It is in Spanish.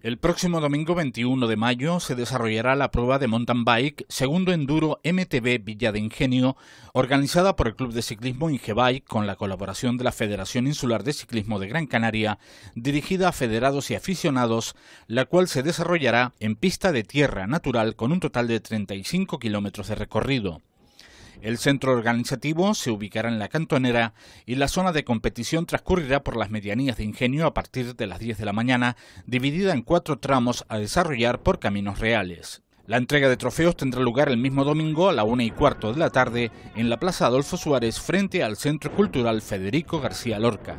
El próximo domingo 21 de mayo se desarrollará la prueba de mountain bike segundo enduro MTB Villa de Ingenio, organizada por el Club de Ciclismo Ingebike con la colaboración de la Federación Insular de Ciclismo de Gran Canaria, dirigida a federados y aficionados, la cual se desarrollará en pista de tierra natural con un total de 35 kilómetros de recorrido. El centro organizativo se ubicará en la cantonera y la zona de competición transcurrirá por las medianías de Ingenio a partir de las 10 de la mañana, dividida en cuatro tramos a desarrollar por caminos reales. La entrega de trofeos tendrá lugar el mismo domingo a la una y cuarto de la tarde en la Plaza Adolfo Suárez frente al Centro Cultural Federico García Lorca.